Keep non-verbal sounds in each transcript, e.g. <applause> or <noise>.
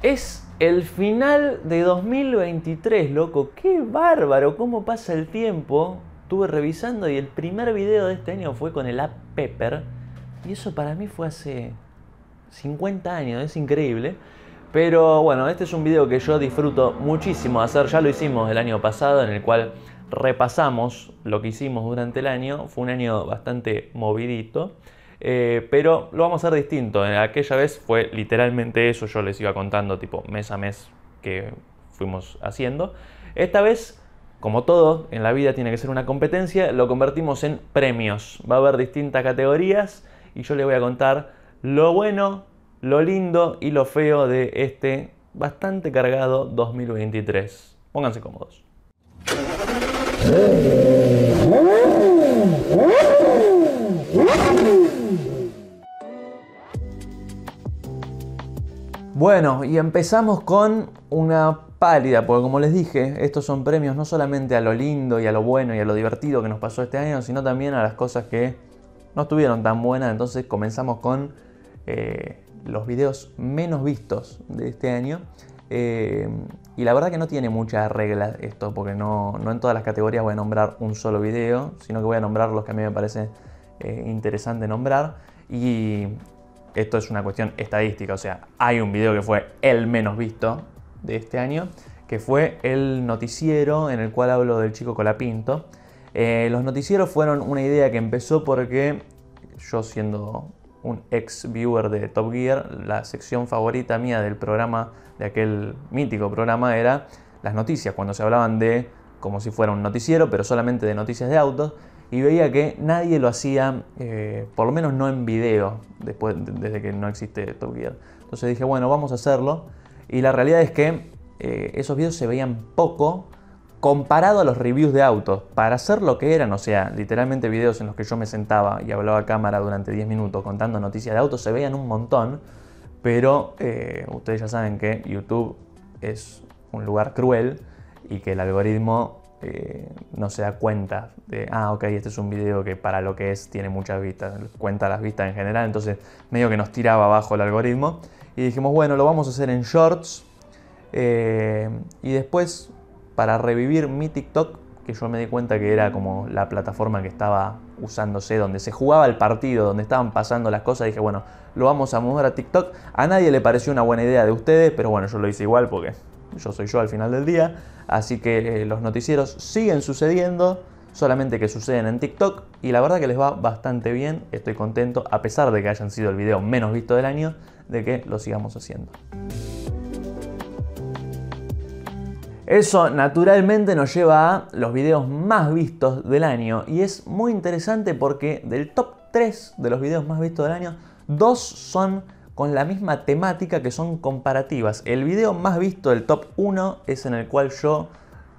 Es el final de 2023, loco. Qué bárbaro, cómo pasa el tiempo. Estuve revisando y el primer video de este año fue con el App Pepper. Y eso para mí fue hace 50 años, es increíble. Pero bueno, este es un video que yo disfruto muchísimo de hacer. Ya lo hicimos el año pasado, en el cual repasamos lo que hicimos durante el año. Fue un año bastante movidito. Eh, pero lo vamos a hacer distinto. Eh, aquella vez fue literalmente eso, yo les iba contando tipo mes a mes que fuimos haciendo. Esta vez, como todo en la vida tiene que ser una competencia, lo convertimos en premios. Va a haber distintas categorías y yo les voy a contar lo bueno, lo lindo y lo feo de este bastante cargado 2023. Pónganse cómodos. ¡Eh! Bueno, y empezamos con una pálida, porque como les dije, estos son premios no solamente a lo lindo y a lo bueno y a lo divertido que nos pasó este año, sino también a las cosas que no estuvieron tan buenas. Entonces comenzamos con eh, los videos menos vistos de este año. Eh, y la verdad que no tiene muchas reglas esto, porque no, no, en todas las categorías voy a nombrar un solo video, sino que voy a nombrar los que a mí me parece eh, interesante nombrar. Y esto es una cuestión estadística, o sea, hay un video que fue el menos visto de este año, que fue el noticiero en el cual hablo del chico Colapinto. Eh, los noticieros fueron una idea que empezó porque yo siendo un ex viewer de Top Gear, la sección favorita mía del programa, de aquel mítico programa, era las noticias, cuando se hablaban de como si fuera un noticiero, pero solamente de noticias de autos y veía que nadie lo hacía, eh, por lo menos no en video, después, desde que no existe Top Gear. Entonces dije, bueno, vamos a hacerlo. Y la realidad es que eh, esos videos se veían poco comparado a los reviews de autos. Para hacer lo que eran, o sea, literalmente videos en los que yo me sentaba y hablaba a cámara durante 10 minutos contando noticias de autos, se veían un montón. Pero eh, ustedes ya saben que YouTube es un lugar cruel y que el algoritmo eh, no se da cuenta de, ah, ok, este es un video que para lo que es tiene muchas vistas, cuenta las vistas en general, entonces medio que nos tiraba abajo el algoritmo. Y dijimos, bueno, lo vamos a hacer en shorts. Eh, y después, para revivir mi TikTok, que yo me di cuenta que era como la plataforma que estaba usándose, donde se jugaba el partido, donde estaban pasando las cosas, dije, bueno, lo vamos a mudar a TikTok. A nadie le pareció una buena idea de ustedes, pero bueno, yo lo hice igual porque yo soy yo al final del día, así que eh, los noticieros siguen sucediendo, solamente que suceden en TikTok y la verdad que les va bastante bien, estoy contento a pesar de que hayan sido el video menos visto del año, de que lo sigamos haciendo. Eso naturalmente nos lleva a los videos más vistos del año y es muy interesante porque del top 3 de los videos más vistos del año, dos son con la misma temática que son comparativas. El video más visto del top 1 es en el cual yo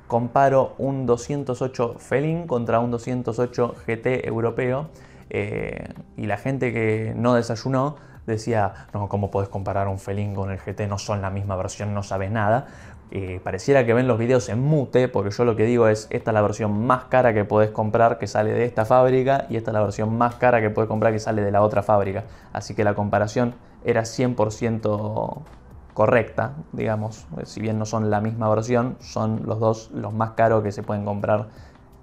comparo un 208 Felin contra un 208 GT europeo eh, y la gente que no desayunó decía, no, ¿cómo podés comparar un Felin con el GT? No son la misma versión, no sabes nada. pareciera que ven los videos en mute, porque yo lo que digo es, esta es la versión más cara que podés comprar que sale de esta fábrica y esta es la versión más cara que podés comprar que sale de la otra fábrica. Así que la comparación era 100% correcta, digamos, eh, si bien no son la misma versión, son los dos los más caros que se pueden comprar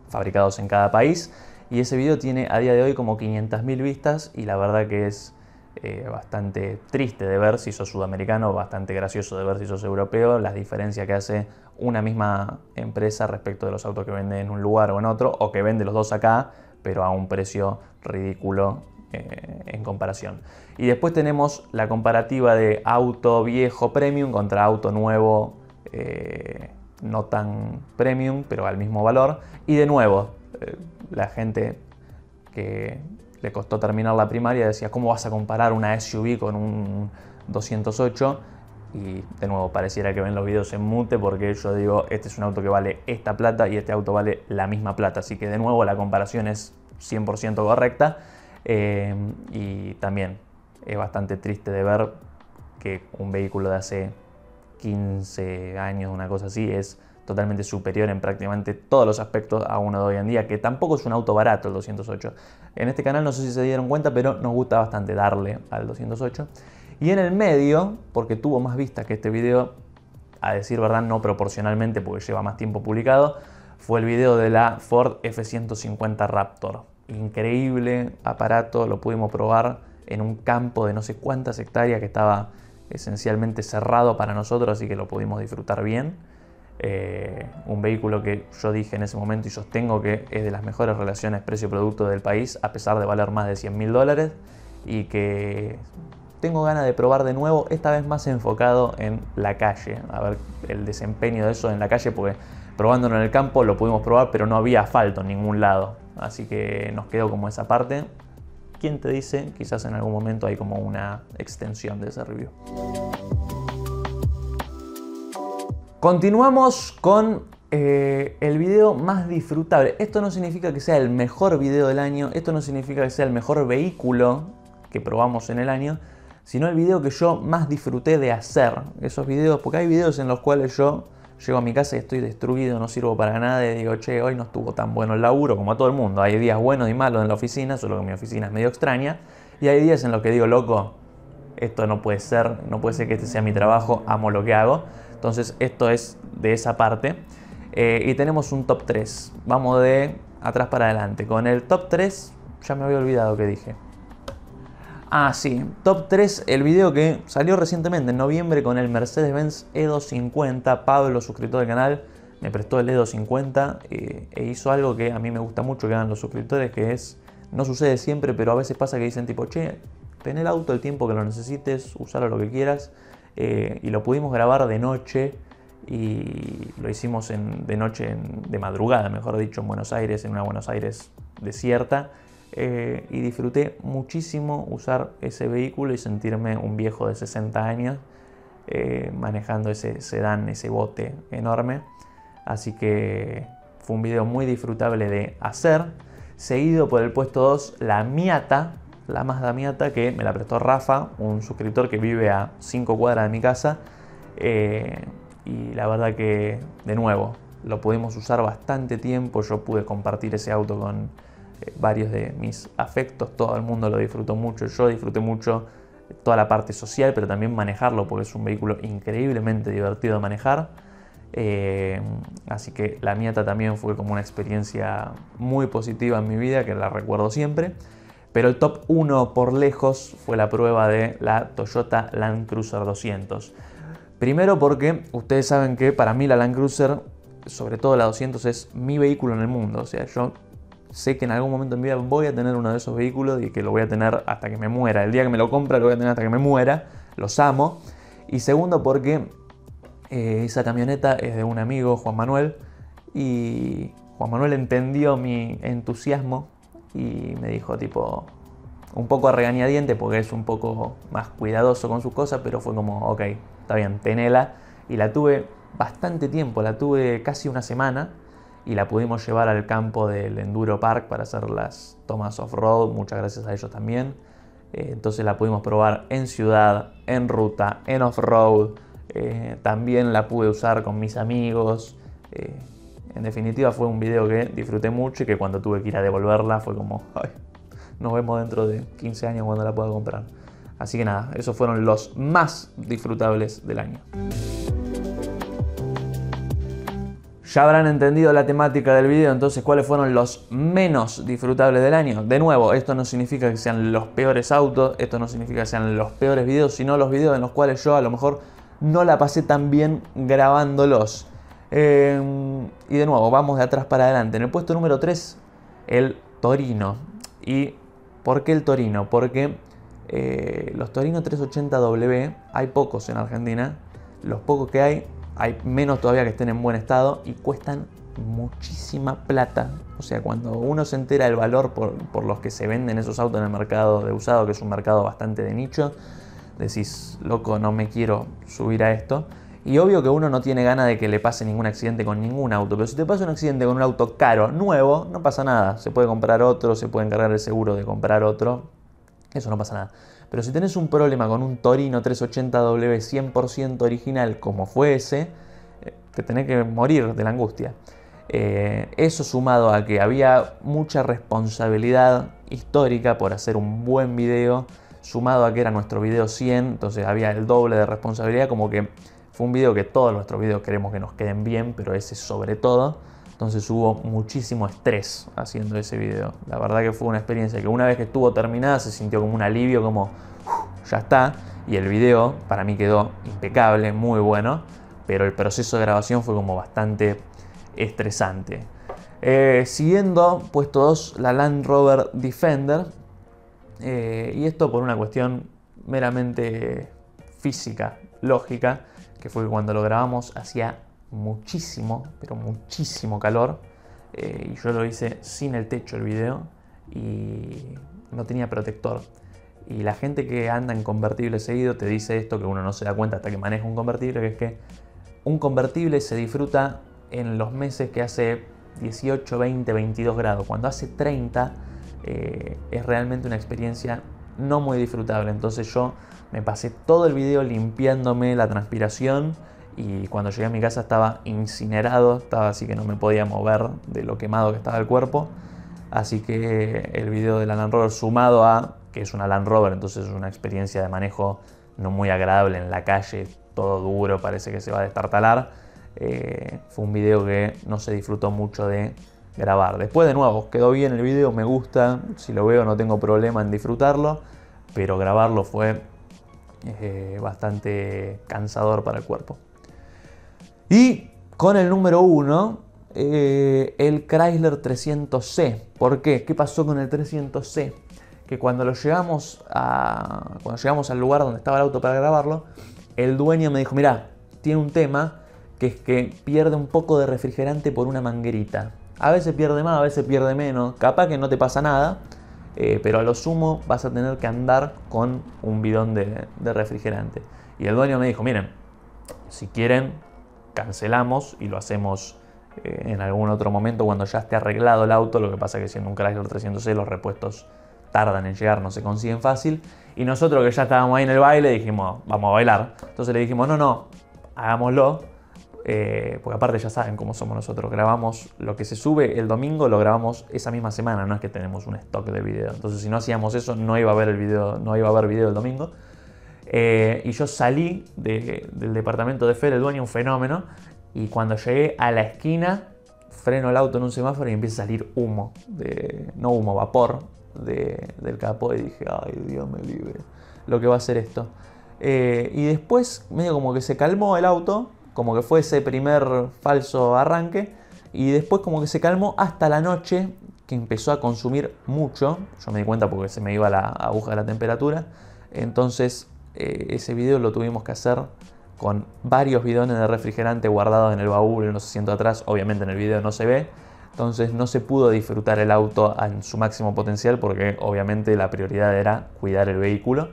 fabricados en cada país. Y ese video tiene a día de hoy como 500.000 vistas y la verdad que es eh, bastante triste de ver si sos sudamericano, bastante gracioso de ver si sos europeo, las diferencias que hace una misma empresa respecto de los autos que vende en un lugar o en otro, o que vende los dos acá, pero a un precio ridículo eh, en comparación. Y después tenemos la comparativa de auto viejo premium contra auto nuevo eh, no tan premium, pero al mismo valor. Y de nuevo, eh, la gente que le costó terminar la primaria decía, ¿cómo vas a comparar una SUV con un 208? Y de nuevo, pareciera que ven los videos en mute porque yo digo, este es un auto que vale esta plata y este auto vale la misma plata. Así que de nuevo la comparación es 100% correcta. Em, y también es bastante triste de ver que un vehículo de hace 15 años, una cosa así, es totalmente superior en prácticamente todos los aspectos a uno de hoy en día, que tampoco es un auto barato el 208. En este canal no sé si se dieron cuenta, pero nos gusta bastante darle al 208. Y en el medio, porque tuvo más vistas que este video, a decir verdad no proporcionalmente porque lleva más tiempo publicado, fue el video de la Ford F150 Raptor increíble aparato, lo pudimos probar en un campo de no sé cuántas hectáreas que estaba esencialmente cerrado para nosotros, así que lo pudimos disfrutar bien. Eh, un vehículo que yo dije en ese momento y sostengo que es de las mejores relaciones precio-producto del país, a pesar de valer más de 100 mil dólares, y que tengo ganas de probar de nuevo, esta vez más enfocado en la calle, a ver el desempeño de eso en la calle, porque probándolo en el campo lo pudimos probar, pero no había asfalto en ningún lado. Así que nos quedó como esa parte. ¿Quién te dice? Quizás en algún momento hay como una extensión de ese review. Continuamos con eh, el video más disfrutable. Esto no significa que sea el mejor video del año, esto no significa que sea el mejor vehículo que probamos en el año, sino el video que yo más disfruté de hacer. Esos videos, porque hay videos en los cuales yo Llego a mi casa y estoy destruido, no sirvo para nada. digo, che, hoy no estuvo tan bueno el laburo como a todo el mundo. Hay días buenos y malos en la oficina, solo que mi oficina es medio extraña. Y hay días en los que digo, loco, esto no puede ser, no puede ser que este sea mi trabajo, amo lo que hago. Entonces, esto es de esa parte. Eh, y tenemos un top 3. Vamos de atrás para adelante. Con el top 3, ya me había olvidado que dije. Ah, sí. Top 3, el video que salió recientemente en noviembre con el Mercedes-Benz E250. Pablo, suscriptor del canal, me prestó el E250 eh, e hizo algo que a mí me gusta mucho que hagan los suscriptores, que es, no sucede siempre, pero a veces pasa que dicen tipo, che, ten el auto el tiempo que lo necesites, usalo lo que quieras. Eh, y lo pudimos grabar de noche y lo hicimos en, de noche, de madrugada, mejor dicho, en Buenos Aires, en una Buenos Aires desierta. Eh, y disfruté muchísimo usar ese vehículo y sentirme un viejo de 60 años eh, manejando ese sedán, ese bote enorme. Así que fue un video muy disfrutable de hacer. Seguido por el puesto 2, la Miata, la Mazda Miata, que me la prestó Rafa, un suscriptor que vive a 5 cuadras de mi casa. Eh, y la verdad que, de nuevo, lo pudimos usar bastante tiempo. Yo pude compartir ese auto con, varios de mis afectos, todo el mundo lo disfrutó mucho, yo disfruté mucho toda la parte social, pero también manejarlo, porque es un vehículo increíblemente divertido de manejar. Eh, así que la Miata también fue como una experiencia muy positiva en mi vida, que la recuerdo siempre. Pero el top 1 por lejos fue la prueba de la Toyota Land Cruiser 200. Primero porque ustedes saben que para mí la Land Cruiser, sobre todo la 200, es mi vehículo en el mundo. O sea, yo sé que en algún momento en mi vida voy a tener uno de esos vehículos y que lo voy a tener hasta que me muera. El día que me lo compra lo voy a tener hasta que me muera. Los amo. Y segundo porque eh, esa camioneta es de un amigo, Juan Manuel. Y Juan Manuel entendió mi entusiasmo y me dijo tipo un poco a regañadiente porque es un poco más cuidadoso con sus cosas, pero fue como, ok, está bien, tenela. Y la tuve bastante tiempo, la tuve casi una semana y la pudimos llevar al campo del Enduro Park para hacer las tomas off-road, muchas gracias a ellos también. Eh, entonces la pudimos probar en ciudad, en ruta, en off-road. Eh, también la pude usar con mis amigos. Eh, en definitiva fue un video que disfruté mucho y que cuando tuve que ir a devolverla fue como, <laughs> Ay, nos vemos dentro de 15 años cuando la pueda comprar. Así que nada, esos fueron los más disfrutables del año. Ya habrán entendido la temática del video, entonces cuáles fueron los menos disfrutables del año. De nuevo, esto no significa que sean los peores autos, esto no significa que sean los peores videos, sino los videos en los cuales yo a lo mejor no la pasé tan bien grabándolos. Eh, y de nuevo, vamos de atrás para adelante. En el puesto número 3, el Torino. ¿Y por qué el Torino? Porque eh, los Torino 380W, hay pocos en Argentina, los pocos que hay hay menos todavía que estén en buen estado y cuestan muchísima plata. O sea, cuando uno se entera el valor por, los que se venden esos autos en el mercado de usado, que es un mercado bastante de nicho, decís, loco, no me quiero subir a esto. Y obvio que uno no tiene ganas de que le pase ningún accidente con ningún auto, pero si te pasa un accidente con un auto caro, nuevo, no pasa nada. Se puede comprar otro, se puede encargar el seguro de comprar otro, eso no pasa nada. Pero si tenés un problema con un Torino 380W 100% original como fue ese, eh, te tenés que morir de la angustia. Eh, eso sumado a que había mucha responsabilidad histórica por hacer un buen video, sumado a que era nuestro video 100, entonces había el doble de responsabilidad, como que fue un video que todos nuestros videos queremos que nos queden bien, pero ese sobre todo. Entonces hubo muchísimo estrés haciendo ese video. La verdad que fue una experiencia que una vez que estuvo terminada se sintió como un alivio, como ya está. Y el video para mí quedó impecable, muy bueno. Pero el proceso de grabación fue como bastante estresante. Eh, siguiendo, puesto todos, la Land Rover Defender. Eh, y esto por una cuestión meramente física, lógica, que fue cuando lo grabamos hacía muchísimo, pero muchísimo calor. Eh, y yo lo hice sin el techo el video y no tenía protector. Y la gente que anda en convertible seguido te dice esto que uno no se da cuenta hasta que maneja un convertible, que es que un convertible se disfruta en los meses que hace 18, 20, 22 grados. Cuando hace 30 eh, es realmente una experiencia no muy disfrutable. Entonces yo me pasé todo el video limpiándome la transpiración y cuando llegué a mi casa estaba incinerado, estaba así que no me podía mover de lo quemado que estaba el cuerpo. Así que el video del la Land Rover sumado a que es una Land Rover, entonces es una experiencia de manejo no muy agradable en la calle, todo duro, parece que se va a destartalar. Eh, fue un video que no se disfrutó mucho de grabar. Después de nuevo, quedó bien el video, me gusta, si lo veo no tengo problema en disfrutarlo, pero grabarlo fue eh, bastante cansador para el cuerpo. Y con el número uno, eh, el Chrysler 300C. ¿Por qué? ¿Qué pasó con el 300C? Que cuando lo llegamos a, cuando llegamos al lugar donde estaba el auto para grabarlo, el dueño me dijo, mira, tiene un tema que es que pierde un poco de refrigerante por una manguerita. A veces pierde más, a veces pierde menos. Capaz que no te pasa nada, eh, pero a lo sumo vas a tener que andar con un bidón de, de refrigerante. Y el dueño me dijo, miren, si quieren cancelamos y lo hacemos eh, en algún otro momento cuando ya esté arreglado el auto. Lo que pasa es que siendo un Chrysler 300C los repuestos tardan en llegar, no se consiguen fácil. Y nosotros que ya estábamos ahí en el baile dijimos, vamos a bailar. Entonces le dijimos, no, no, hagámoslo. Eh, porque aparte ya saben cómo somos nosotros, grabamos lo que se sube el domingo, lo grabamos esa misma semana, no es que tenemos un stock de video. Entonces si no hacíamos eso, no iba a haber el video, no iba a haber video el domingo. Eh, y yo salí del departamento de Fer, el dueño, un fenómeno. Y cuando llegué a la esquina, freno el auto en un semáforo y empieza a salir humo, de, no humo, vapor del capó. Y dije, ay, Dios me libre, lo que va a hacer esto. Eh, y después, medio como que se calmó el auto, como que fue ese primer falso arranque. Y después, como que se calmó hasta la noche, que empezó a consumir mucho. Yo me di cuenta porque se me iba la aguja de la temperatura. Entonces eh, ese video lo tuvimos que hacer con varios bidones de refrigerante guardados en el baúl, en los asientos atrás, obviamente en el video no se ve, entonces no se pudo disfrutar el auto en su máximo potencial porque obviamente la prioridad era cuidar el vehículo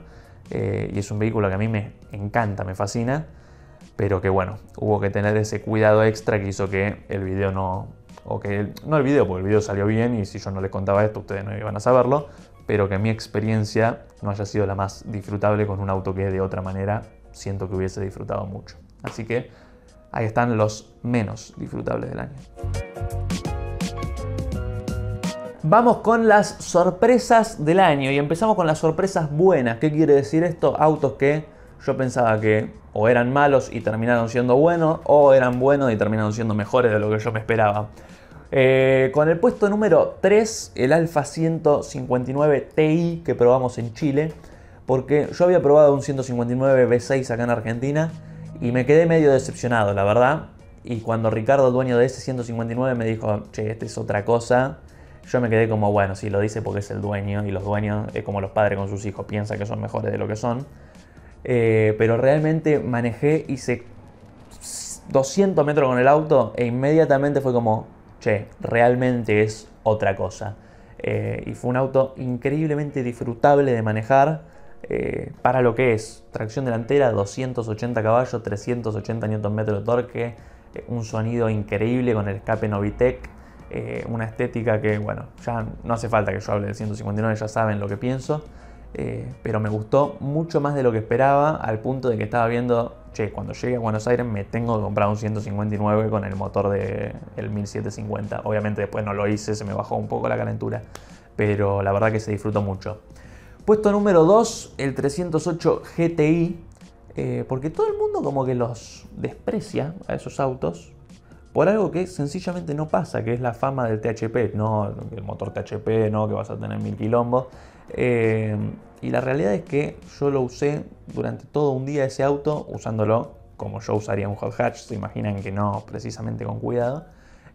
eh, y es un vehículo que a mí me encanta, me fascina, pero que bueno, hubo que tener ese cuidado extra que hizo que el video no, o que, no el video, porque el video salió bien y si yo no les contaba esto ustedes no iban a saberlo, pero que mi experiencia no haya sido la más disfrutable con un auto que de otra manera siento que hubiese disfrutado mucho. Así que ahí están los menos disfrutables del año. Vamos con las sorpresas del año y empezamos con las sorpresas buenas. ¿Qué quiere decir esto? Autos que yo pensaba que o eran malos y terminaron siendo buenos o eran buenos y terminaron siendo mejores de lo que yo me esperaba. Eh, con el puesto número 3, el Alfa 159 Ti que probamos en Chile, porque yo había probado un 159 V6 acá en Argentina y me quedé medio decepcionado, la verdad. Y cuando Ricardo, dueño de ese 159, me dijo, che, este es otra cosa, yo me quedé como, bueno, si lo dice porque es el dueño y los dueños es como los padres con sus hijos, piensan que son mejores de lo que son. Eh, pero realmente manejé, hice 200 metros con el auto e inmediatamente fue como, realmente es otra cosa. Eh, y fue un auto increíblemente disfrutable de manejar eh, para lo que es tracción delantera, 280 caballos, 380 Nm de torque, eh, un sonido increíble con el escape Novitec, una estética que, bueno, ya no hace falta que yo hable del 159, ya saben lo que pienso. Eh, pero me gustó mucho más de lo que esperaba, al punto de que estaba viendo, che, cuando llegue a Buenos Aires me tengo que comprar un 159 con el motor del 1750. Obviamente después no lo hice, se me bajó un poco la calentura, pero la verdad que se disfrutó mucho. Puesto número 2, el 308 GTI, eh, porque todo el mundo como que los desprecia a esos autos, por algo que sencillamente no pasa, que es la fama del THP, no el motor THP, no que vas a tener mil quilombos. Eh, y la realidad es que yo lo usé durante todo un día ese auto, usándolo como yo usaría un hot hatch, se imaginan que no precisamente con cuidado.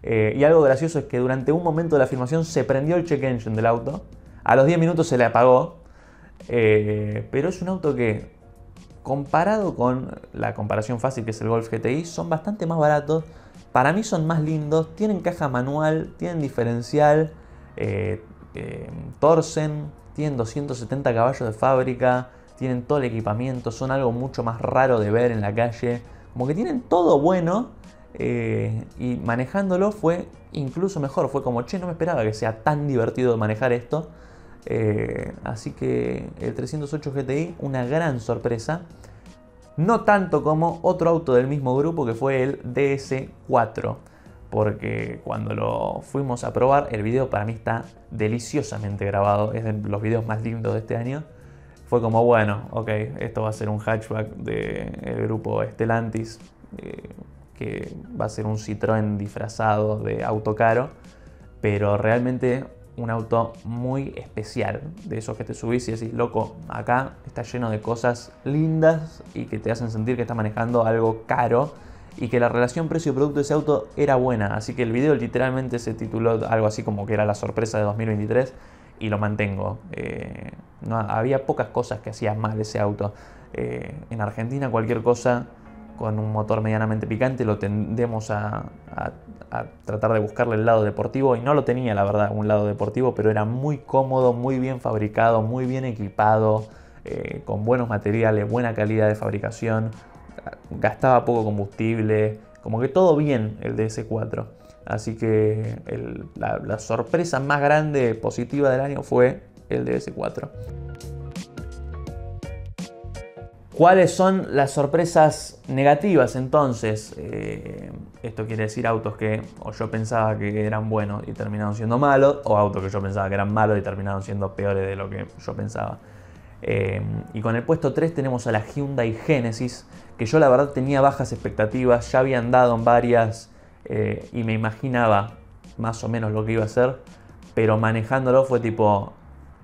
Eh, y algo gracioso es que durante un momento de la filmación se prendió el check engine del auto, a los 10 minutos se le apagó, eh, pero es un auto que comparado con la comparación fácil que es el Golf GTI, son bastante más baratos, para mí son más lindos, tienen caja manual, tienen diferencial, torcen. torsen, tienen 270 caballos de fábrica, tienen todo el equipamiento, son algo mucho más raro de ver en la calle. Como que tienen todo bueno eh, y manejándolo fue incluso mejor. Fue como, che, no me esperaba que sea tan divertido manejar esto. Eh, así que el 308 GTI, una gran sorpresa. No tanto como otro auto del mismo grupo que fue el DS4 porque cuando lo fuimos a probar, el video para mí está deliciosamente grabado, es de los videos más lindos de este año. Fue como, bueno, ok, esto va a ser un hatchback del grupo Stellantis, eh, que va a ser un Citroën disfrazado de auto caro, pero realmente un auto muy especial, de esos que te subís y decís, loco, acá está lleno de cosas lindas y que te hacen sentir que estás manejando algo caro y que la relación precio-producto de ese auto era buena. Así que el video literalmente se tituló algo así como que era la sorpresa de 2023 y lo mantengo. Eh, no, había pocas cosas que hacían mal ese auto. Eh, en Argentina cualquier cosa con un motor medianamente picante lo tendemos a, tratar de buscarle el lado deportivo y no lo tenía la verdad un lado deportivo, pero era muy cómodo, muy bien fabricado, muy bien equipado, eh, con buenos materiales, buena calidad de fabricación gastaba poco combustible, como que todo bien el DS4. Así que la, sorpresa más grande positiva del año fue el DS4. ¿Cuáles son las sorpresas negativas entonces? Eh, esto quiere decir autos que yo pensaba que eran buenos y terminaron siendo malos, o autos que yo pensaba que eran malos y terminaron siendo peores de lo que yo pensaba. Em, y con el puesto 3 tenemos a la Hyundai Genesis, que yo la verdad tenía bajas expectativas, ya había andado en varias eh, y me imaginaba más o menos lo que iba a ser, pero manejándolo fue tipo,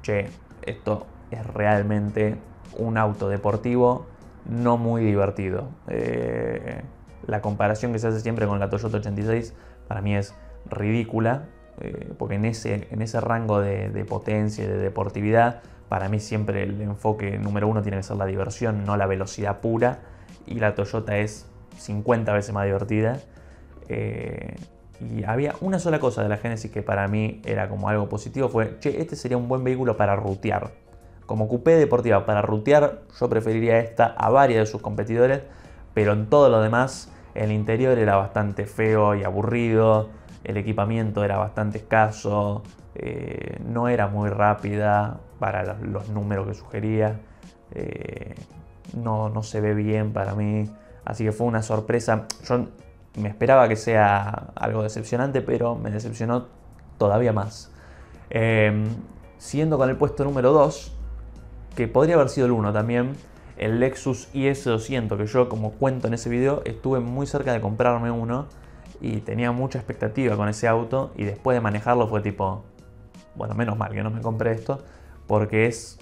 che, esto es realmente un auto deportivo no muy divertido. Eh, la comparación que se hace siempre con la Toyota 86 para mí es ridícula, eh, porque en ese, rango de potencia y de deportividad para mí siempre el enfoque número uno tiene que ser la diversión, no la velocidad pura. Y la Toyota es 50 veces más divertida. Eh, y había una sola cosa de la Genesis que para mí era como algo positivo, fue, che, este sería un buen vehículo para rutear. Como coupé deportiva para rutear, yo preferiría esta a varias de sus competidores, pero en todo lo demás, el interior era bastante feo y aburrido, el equipamiento era bastante escaso, eh, no era muy rápida, para los números que sugería. Eh, no, no se ve bien para mí. Así que fue una sorpresa. Yo me esperaba que sea algo decepcionante, pero me decepcionó todavía más. Siendo eh, siguiendo con el puesto número 2, que podría haber sido el 1 también, el Lexus IS200, que yo, como cuento en ese video, estuve muy cerca de comprarme uno y tenía mucha expectativa con ese auto y después de manejarlo fue tipo, bueno, menos mal que no me compré esto, porque es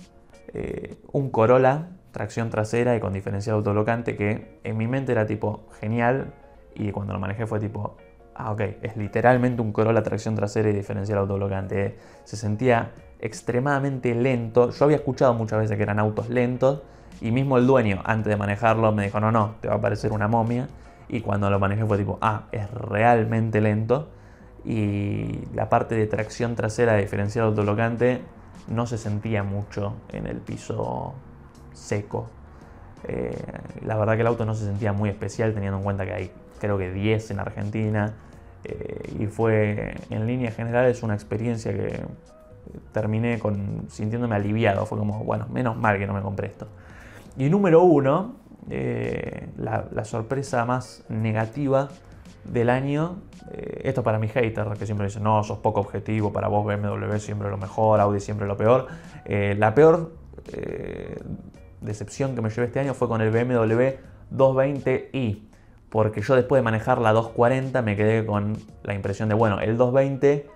eh, un Corolla, tracción trasera y con diferencial autolocante, que en mi mente era tipo genial y cuando lo manejé fue tipo, ah, ok, es literalmente un Corolla, tracción trasera y diferencial autolocante. Eh. Se sentía extremadamente lento. Yo había escuchado muchas veces que eran autos lentos y mismo el dueño, antes de manejarlo, me dijo, no, no, te va a parecer una momia. Y cuando lo manejé fue tipo, ah, es realmente lento. Y la parte de tracción trasera de diferencial autolocante no se sentía mucho en el piso seco. Eh, la verdad que el auto no se sentía muy especial teniendo en cuenta que hay creo que 10 en Argentina eh, y fue en línea general es una experiencia que terminé con, sintiéndome aliviado, fue como, bueno, menos mal que no me compré esto. Y número uno, eh, la sorpresa más negativa del año. Eh, esto para mis haters, que siempre dicen, no, sos poco objetivo, para vos BMW siempre lo mejor, Audi siempre lo peor. Eh, la peor eh, decepción que me llevé este año fue con el BMW 220i, porque yo después de manejar la 240 me quedé con la impresión de, bueno, el 220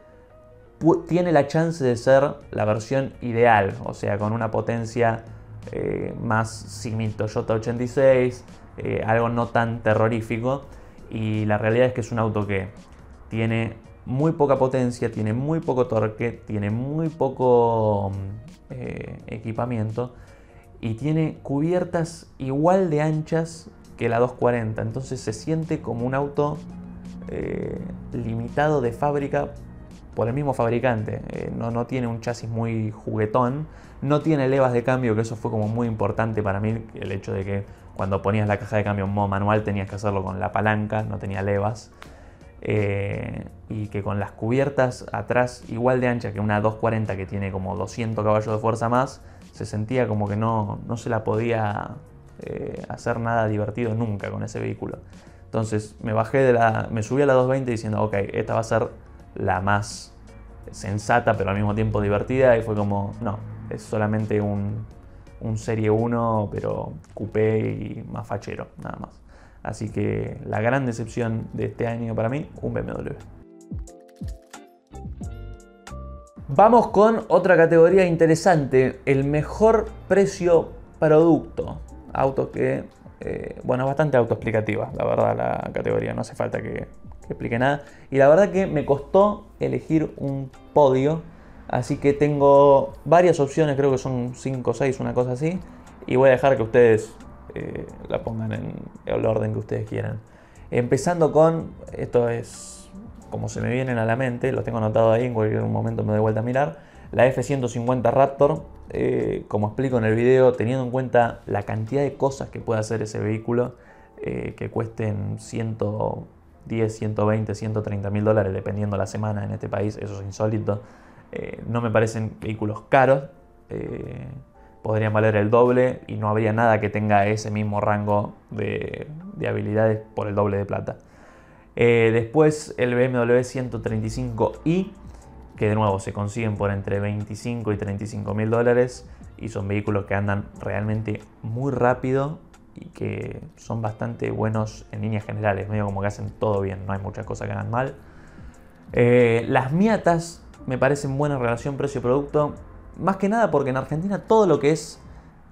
tiene la chance de ser la versión ideal, o sea, con una potencia más simil Toyota 86, algo no tan terrorífico. Y la realidad es que es un auto que tiene muy poca potencia, tiene muy poco torque, tiene muy poco mm, eh, equipamiento y tiene cubiertas igual de anchas que la 240. Entonces se siente como un auto eh, limitado de fábrica por el mismo fabricante. Eh, no, no, tiene un chasis muy juguetón, no tiene levas de cambio, que eso fue como muy importante para mí, el hecho de que cuando ponías la caja de cambio en modo manual tenías que hacerlo con la palanca, no tenía levas. Eh, y que con las cubiertas atrás igual de ancha que una 240 que tiene como 200 caballos de fuerza más, se sentía como que no, no se la podía eh, hacer nada divertido nunca con ese vehículo. Entonces me bajé de la. me subí a la 220 diciendo, ok, esta va a ser la más sensata, pero al mismo tiempo divertida. Y fue como, no, es solamente un, un Serie 1, pero coupé y más fachero, nada más. Así que la gran decepción de este año para mí, un BMW. Vamos con otra categoría interesante, el mejor precio producto. Auto que, eh, bueno, es bastante autoexplicativa, la verdad, la categoría, no hace falta que explique nada. Y la verdad que me costó elegir un podio Así que tengo varias opciones, creo que son 5 o 6, una cosa así. Y voy a dejar que ustedes eh, la pongan en el orden que ustedes quieran. Empezando con, esto es como se me vienen a la mente, los tengo anotado ahí, en cualquier momento me doy vuelta a mirar. La F-150 Raptor, eh, como explico en el video, teniendo en cuenta la cantidad de cosas que puede hacer ese vehículo, eh, que cuesten 110, 120, 130 mil dólares, dependiendo la semana en este país, eso es insólito eh, no me parecen vehículos caros. Eh, podrían valer el doble y no habría nada que tenga ese mismo rango de, habilidades por el doble de plata. Eh, después el BMW 135i, que de nuevo se consiguen por entre 25 y 35 mil dólares y son vehículos que andan realmente muy rápido y que son bastante buenos en líneas generales, medio como que hacen todo bien, no hay muchas cosas que hagan mal. las miatas me parecen buena relación precio-producto, más que nada porque en Argentina todo lo que es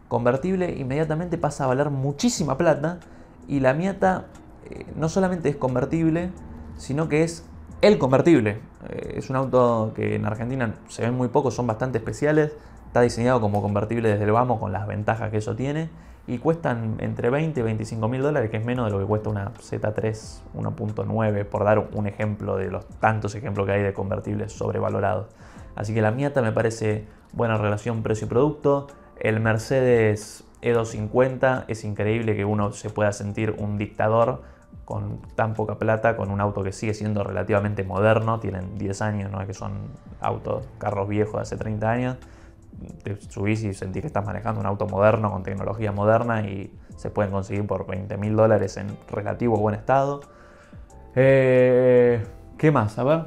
convertible inmediatamente pasa a valer muchísima plata y la Miata eh, no solamente es convertible, sino que es el convertible. Eh, es un auto que en Argentina se ven muy pocos, son bastante especiales, está diseñado como convertible desde el vamos con las ventajas que eso tiene y cuestan entre 20 y 25 mil dólares, que es menos de lo que cuesta una Z3 1.9, por dar un ejemplo de los tantos ejemplos que hay de convertibles sobrevalorados. Así que la Miata me parece buena relación precio y producto. El Mercedes E250 es increíble que uno se pueda sentir un dictador con tan poca plata, con un auto que sigue siendo relativamente moderno, tienen 10 años, no es que son autos, carros viejos de hace 30 años te subís y sentís que estás manejando un auto moderno con tecnología moderna y se pueden conseguir por 20 mil dólares en relativo buen estado. Eh, ¿Qué más? A ver.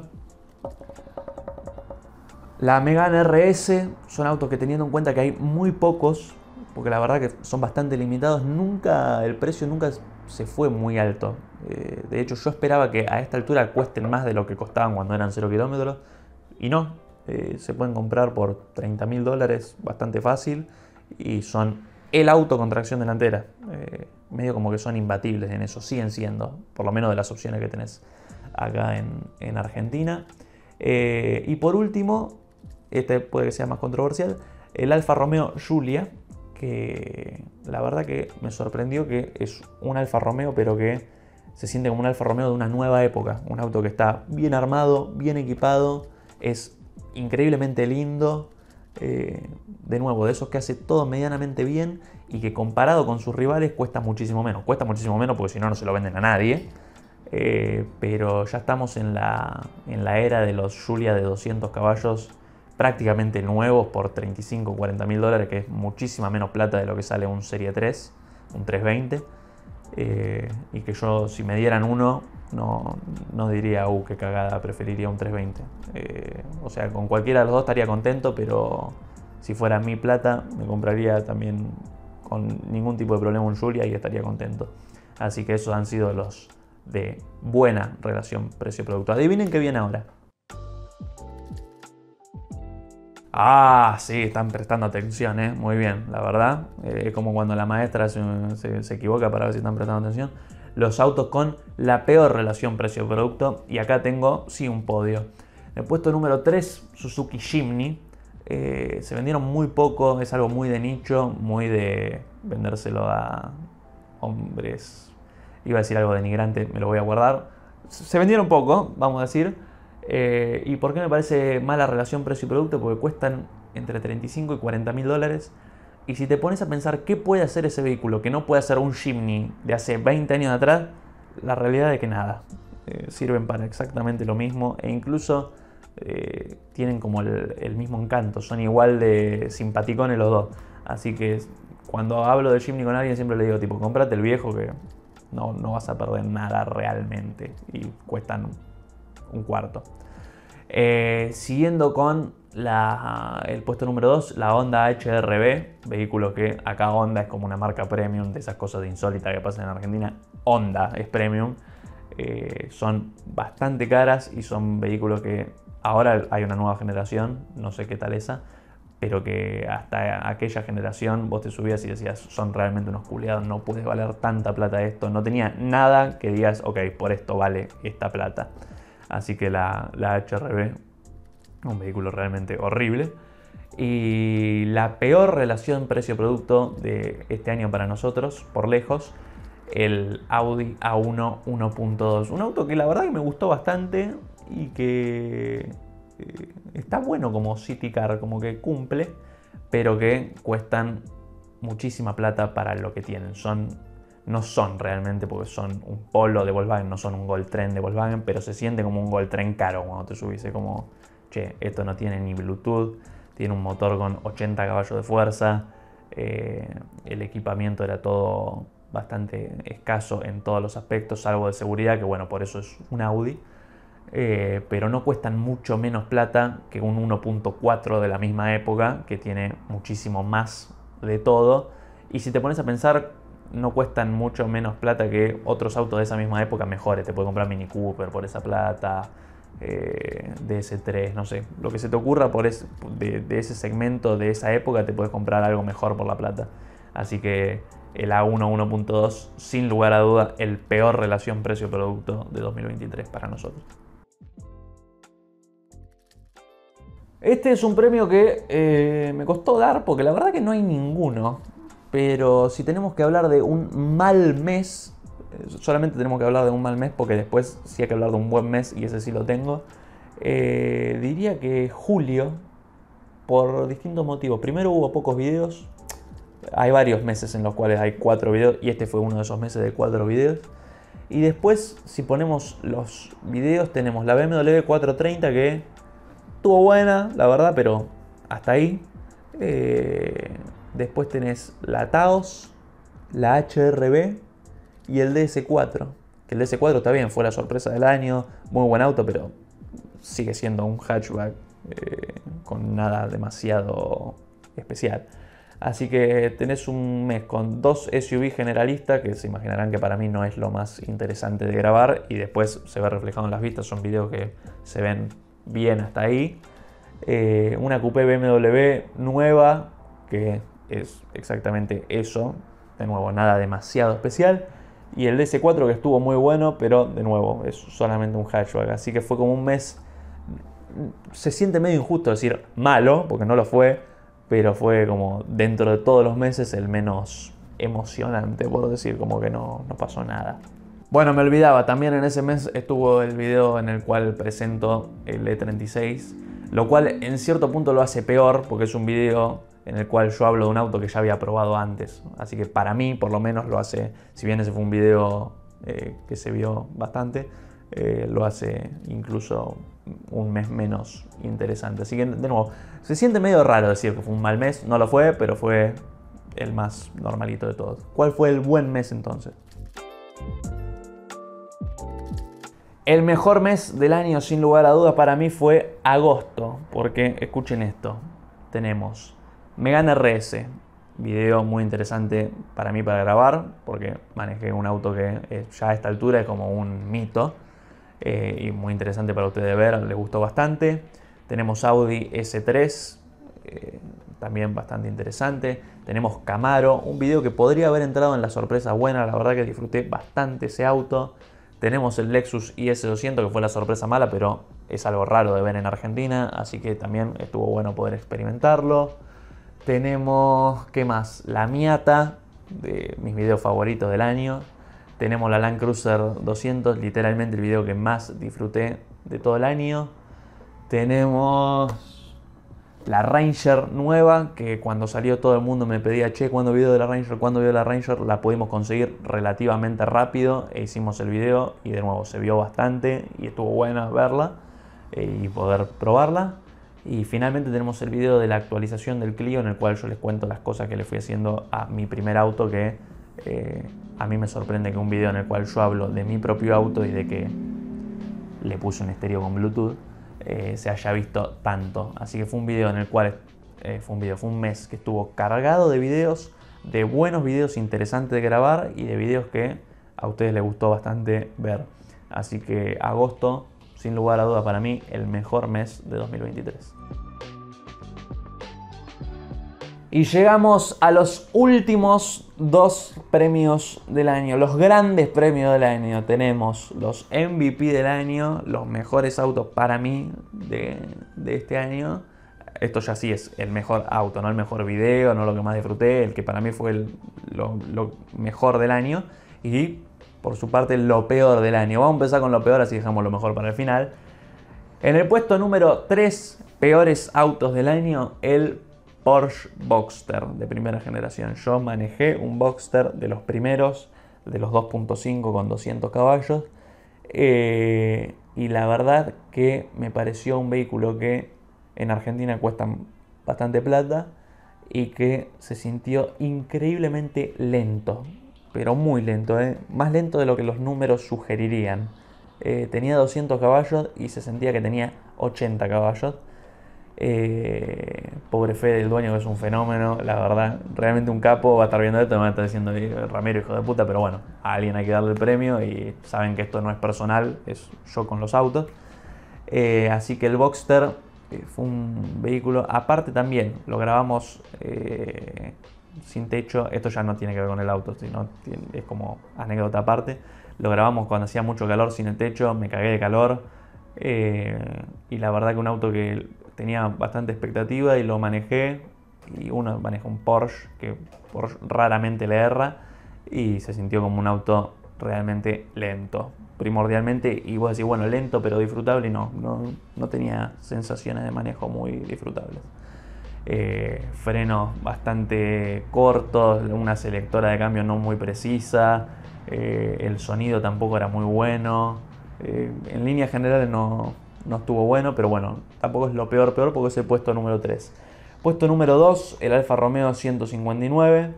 La Megane RS son autos que teniendo en cuenta que hay muy pocos, porque la verdad que son bastante limitados, nunca el precio nunca se fue muy alto. Eh, de hecho, yo esperaba que a esta altura cuesten más de lo que costaban cuando eran 0 kilómetros. Y no, eh, se pueden comprar por 30 mil dólares bastante fácil y son el auto con tracción delantera. Eh, medio como que son imbatibles en eso, siguen siendo, por lo menos de las opciones que tenés acá en, Argentina. Eh, y por último, este puede que sea más controversial, el Alfa Romeo Giulia, que la verdad que me sorprendió que es un Alfa Romeo, pero que se siente como un Alfa Romeo de una nueva época. Un auto que está bien armado, bien equipado, es increíblemente lindo, eh, de nuevo, de esos que hace todo medianamente bien y que comparado con sus rivales cuesta muchísimo menos. Cuesta muchísimo menos porque si no, no se lo venden a nadie. Eh, pero ya estamos en la, en la era de los Julia de 200 caballos prácticamente nuevos por 35 40 mil dólares, que es muchísima menos plata de lo que sale un Serie 3, un 320. Eh, y que yo si me dieran uno no, diría, uh, qué cagada, preferiría un 320. Eh, o sea, con cualquiera de los dos estaría contento, pero si fuera mi plata me compraría también con ningún tipo de problema un Julia y estaría contento. Así que esos han sido los de buena relación precio-producto. Adivinen qué viene ahora. Ah, sí, están prestando atención, eh. muy bien, la verdad. Eh, es como cuando la maestra se, equivoca para ver si están prestando atención. Los autos con la peor relación precio-producto. Y acá tengo, sí, un podio. El puesto número 3, Suzuki Jimny. Eh, se vendieron muy poco, es algo muy de nicho, muy de vendérselo a hombres. Iba a decir algo denigrante, me lo voy a guardar. Se vendieron poco, vamos a decir eh, ¿Y por qué me parece mala relación precio y producto? Porque cuestan entre 35 y 40 mil dólares. Y si te pones a pensar qué puede hacer ese vehículo, que no puede hacer un Jimny de hace 20 años atrás, la realidad es que nada. Eh, sirven para exactamente lo mismo e incluso eh, tienen como el, mismo encanto, son igual de simpaticones los dos. Así que cuando hablo de Jimny con alguien siempre le digo, tipo, comprate el viejo que no, no vas a perder nada realmente y cuestan un cuarto. Eh, siguiendo con el puesto número 2, la Honda HRB, vehículo que acá Honda es como una marca premium, de esas cosas de insólita que pasan en Argentina. Honda es premium, eh, son bastante caras y son vehículos que ahora hay una nueva generación, no sé qué tal esa, pero que hasta aquella generación vos te subías y decías, son realmente unos culiados, no puedes valer tanta plata esto, no tenía nada que digas, ok, por esto vale esta plata. Así que la, HRB, un vehículo realmente horrible. Y la peor relación precio-producto de este año para nosotros, por lejos, el Audi A1 1.2. Un auto que la verdad que me gustó bastante y que eh, está bueno como City Car, como que cumple, pero que cuestan muchísima plata para lo que tienen. Son no son realmente, porque son un polo de Volkswagen, no son un Gol Tren de Volkswagen, pero se siente como un Gol Tren caro cuando te subís. como, che, esto no tiene ni Bluetooth, tiene un motor con 80 caballos de fuerza, eh, el equipamiento era todo bastante escaso en todos los aspectos, salvo de seguridad, que bueno, por eso es un Audi. Eh, pero no cuestan mucho menos plata que un 1.4 de la misma época, que tiene muchísimo más de todo. Y si te pones a pensar no cuestan mucho menos plata que otros autos de esa misma época mejores. Te puede comprar Mini Cooper por esa plata, eh, DS3, no sé. Lo que se te ocurra por de, ese segmento, de esa época, te puedes comprar algo mejor por la plata. Así que el A1 1.2, sin lugar a duda, el peor relación precio-producto de 2023 para nosotros. Este es un premio que eh, me costó dar porque la verdad que no hay ninguno pero si tenemos que hablar de un mal mes, eh, solamente tenemos que hablar de un mal mes porque después sí hay que hablar de un buen mes y ese sí lo tengo. Eh, diría que julio, por distintos motivos. Primero hubo pocos videos. Hay varios meses en los cuales hay cuatro videos y este fue uno de esos meses de cuatro videos. Y después, si ponemos los videos, tenemos la BMW 430 que estuvo buena, la verdad, pero hasta ahí. Eh, Después tenés la TAOS, la HRB y el DS4. Que el DS4 está bien, fue la sorpresa del año, muy buen auto, pero sigue siendo un hatchback eh, con nada demasiado especial. Así que tenés un mes con dos SUV generalistas, que se imaginarán que para mí no es lo más interesante de grabar y después se ve reflejado en las vistas, son videos que se ven bien hasta ahí. Eh, una coupé BMW nueva, que es exactamente eso. De nuevo, nada demasiado especial. Y el DS4 que estuvo muy bueno, pero de nuevo, es solamente un hatchback. Así que fue como un mes. Se siente medio injusto decir malo, porque no lo fue, pero fue como dentro de todos los meses el menos emocionante, puedo decir, como que no, no pasó nada. Bueno, me olvidaba, también en ese mes estuvo el video en el cual presento el E36, lo cual en cierto punto lo hace peor, porque es un video en el cual yo hablo de un auto que ya había probado antes. Así que para mí, por lo menos, lo hace, si bien ese fue un video eh, que se vio bastante, eh, lo hace incluso un mes menos interesante. Así que, de nuevo, se siente medio raro decir que fue un mal mes, no lo fue, pero fue el más normalito de todos. ¿Cuál fue el buen mes entonces? El mejor mes del año, sin lugar a dudas, para mí fue agosto, porque escuchen esto, tenemos Megan RS, video muy interesante para mí para grabar, porque manejé un auto que eh, ya a esta altura es como un mito eh, y muy interesante para ustedes ver, les gustó bastante. Tenemos Audi S3, eh, también bastante interesante. Tenemos Camaro, un video que podría haber entrado en la sorpresa buena, la verdad que disfruté bastante ese auto. Tenemos el Lexus IS200, que fue la sorpresa mala, pero es algo raro de ver en Argentina, así que también estuvo bueno poder experimentarlo. Tenemos, ¿qué más? La Miata, de mis videos favoritos del año. Tenemos la Land Cruiser 200, literalmente el video que más disfruté de todo el año. Tenemos la Ranger nueva, que cuando salió todo el mundo me pedía, che, cuando video de la Ranger? cuando vio de la Ranger? La pudimos conseguir relativamente rápido e hicimos el video y de nuevo se vio bastante y estuvo buena verla eh, y poder probarla. Y finalmente tenemos el video de la actualización del Clio en el cual yo les cuento las cosas que le fui haciendo a mi primer auto que eh, a mí me sorprende que un video en el cual yo hablo de mi propio auto y de que le puse un estéreo con Bluetooth eh, se haya visto tanto. Así que fue un video en el cual eh, fue un video, fue un mes que estuvo cargado de videos, de buenos videos interesantes de grabar y de videos que a ustedes les gustó bastante ver. Así que agosto sin lugar a duda para mí, el mejor mes de 2023. Y llegamos a los últimos dos premios del año, los grandes premios del año. Tenemos los MVP del año, los mejores autos para mí de, este año. Esto ya sí es el mejor auto, no el mejor video, no lo que más disfruté, el que para mí fue el, lo, mejor del año. Y por su parte lo peor del año. Vamos a empezar con lo peor, así dejamos lo mejor para el final. En el puesto número 3, peores autos del año, el Porsche Boxster de primera generación. Yo manejé un Boxster de los primeros, de los 2.5 con 200 caballos. Eh, y la verdad que me pareció un vehículo que en Argentina cuesta bastante plata y que se sintió increíblemente lento pero muy lento, ¿eh? más lento de lo que los números sugerirían. Eh, tenía 200 caballos y se sentía que tenía 80 caballos. Eh, pobre fe del dueño que es un fenómeno, la verdad, realmente un capo va a estar viendo esto y me va a estar diciendo Ramiro, hijo de puta, pero bueno, a alguien hay que darle el premio y saben que esto no es personal, es yo con los autos. así que el Boxster fue un vehículo, aparte también, lo grabamos sin techo, esto ya no tiene que ver con el auto, sino es como anécdota aparte. Lo grabamos cuando hacía mucho calor sin el techo, me cagué de calor. Eh, y la verdad que un auto que tenía bastante expectativa y lo manejé. Y uno maneja un Porsche, que raramente le erra, y se sintió como un auto realmente lento, primordialmente. Y vos decís, bueno, lento pero disfrutable, y no, no, no tenía sensaciones de manejo muy disfrutables. Eh, frenos bastante cortos, una selectora de cambio no muy precisa, eh, el sonido tampoco era muy bueno. Eh, en líneas generales no, estuvo bueno, pero bueno, tampoco es lo peor, peor porque es el puesto número 3. Puesto número 2, el Alfa Romeo 159.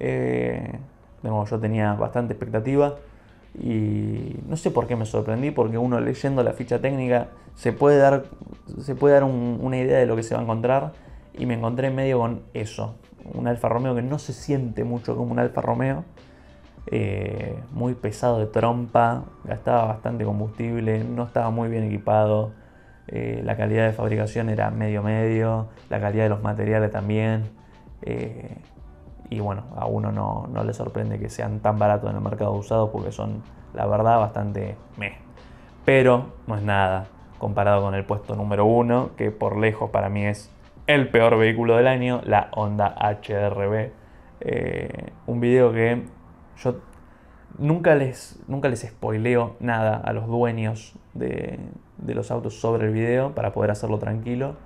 de nuevo, yo tenía bastante expectativa y no sé por qué me sorprendí, porque uno leyendo la ficha técnica se puede dar, se puede dar una idea de lo que se va a encontrar y me encontré en medio con eso, un Alfa Romeo que no se siente mucho como un Alfa Romeo, eh, muy pesado de trompa, gastaba bastante combustible, no estaba muy bien equipado, eh, la calidad de fabricación era medio medio, la calidad de los materiales también, eh, y bueno, a uno no, no, le sorprende que sean tan baratos en el mercado usado porque son, la verdad, bastante meh. Pero no es nada comparado con el puesto número uno, que por lejos para mí es el peor vehículo del año, la Honda HRB. Eh, un video que yo nunca les, nunca les spoileo nada a los dueños de, de los autos sobre el video para poder hacerlo tranquilo.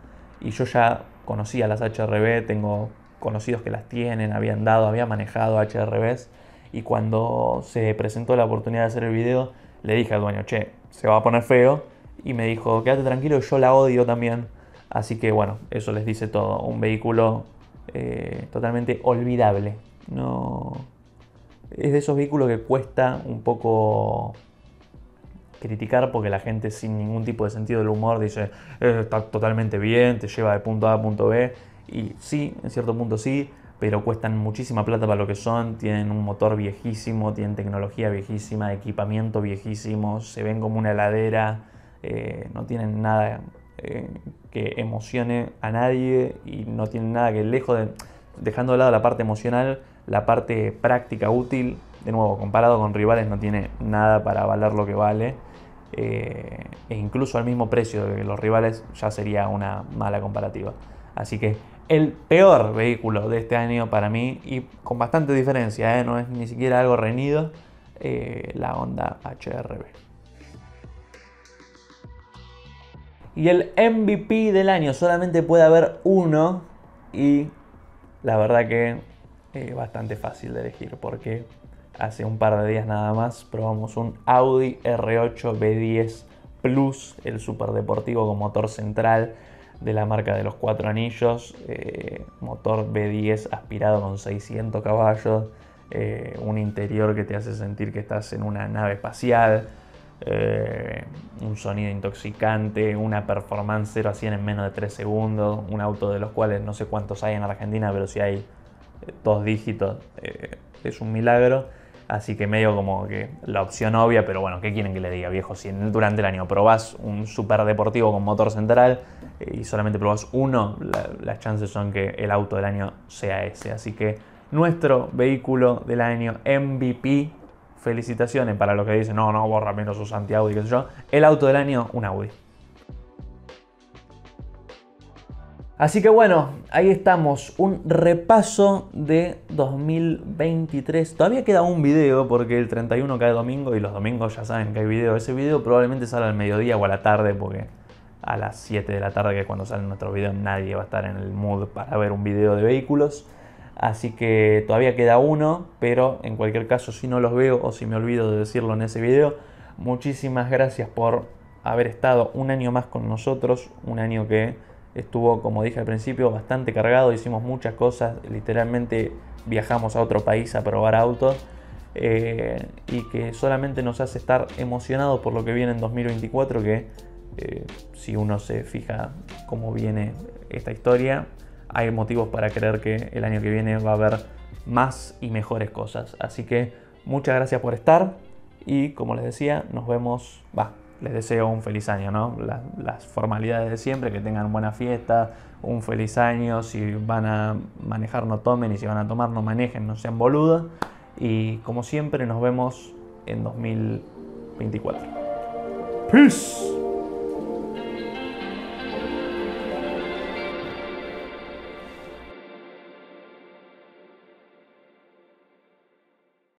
Y yo ya conocía las HRB, tengo conocidos que las tienen, habían dado, había manejado HRBs. Y cuando se presentó la oportunidad de hacer el video, le dije al dueño, che, se va a poner feo. Y me dijo, quédate tranquilo, yo la odio también. Así que bueno, eso les dice todo. Un vehículo eh, totalmente olvidable. No. Es de esos vehículos que cuesta un poco criticar porque la gente sin ningún tipo de sentido del humor dice eh, está totalmente bien, te lleva de punto A a punto B. Y sí, en cierto punto sí, pero cuestan muchísima plata para lo que son, tienen un motor viejísimo, tienen tecnología viejísima, equipamiento viejísimo, se ven como una heladera, eh, no tienen nada eh, que emocione a nadie y no tiene nada que lejos de, dejando de lado la parte emocional, la parte práctica útil, de nuevo, comparado con rivales no tiene nada para valer lo que vale. Eh, e incluso al mismo precio de los rivales ya sería una mala comparativa. Así que el peor vehículo de este año para mí, y con bastante diferencia, eh, no es ni siquiera algo reñido, la Honda HRB. Y el MVP del año solamente puede haber uno. Y la verdad que es eh, bastante fácil de elegir porque hace un par de días nada más probamos un Audi R8 B10 Plus, el superdeportivo con motor central de la marca de los cuatro anillos, eh, motor B10 aspirado con 600 caballos, eh, un interior que te hace sentir que estás en una nave espacial eh, un sonido intoxicante, una performance 0 a 100 en menos de 3 segundos, un auto de los cuales no sé cuántos hay en Argentina, pero si hay eh, dos dígitos eh, es un milagro. Así que medio como que la opción obvia, pero bueno, ¿qué quieren que le diga, viejo? Si durante el año probás un super deportivo con motor central y solamente probás uno, las chances son que el auto del año sea ese. Así que nuestro vehículo del año MVP felicitaciones para lo que dicen, no, no, borra menos sus anti-Audi, qué sé yo. El auto del año, un Audi. Así que bueno, ahí estamos, un repaso de 2023. Todavía queda un video porque el 31 cae domingo y los domingos ya saben que hay video. Ese video probablemente sale al mediodía o a la tarde porque a las 7 de la tarde que cuando salen nuestros video nadie va a estar en el mood para ver un video de vehículos. Así que todavía queda uno, pero en cualquier caso si no los veo o si me olvido de decirlo en ese video, muchísimas gracias por haber estado un año más con nosotros, un año que estuvo, como dije al principio, bastante cargado, hicimos muchas cosas, literalmente viajamos a otro país a probar autos eh, y que solamente nos hace estar emocionados por lo que viene en 2024, que eh, si uno se fija cómo viene esta historia, hay motivos para creer que el año que viene va a haber más y mejores cosas. Así que muchas gracias por estar y como les decía, nos vemos, va, les deseo un feliz año, ¿no? Las, formalidades de siempre, que tengan buena fiesta, un feliz año, si van a manejar no tomen y si van a tomar no manejen, no sean boludas y como siempre nos vemos en 2024. Peace.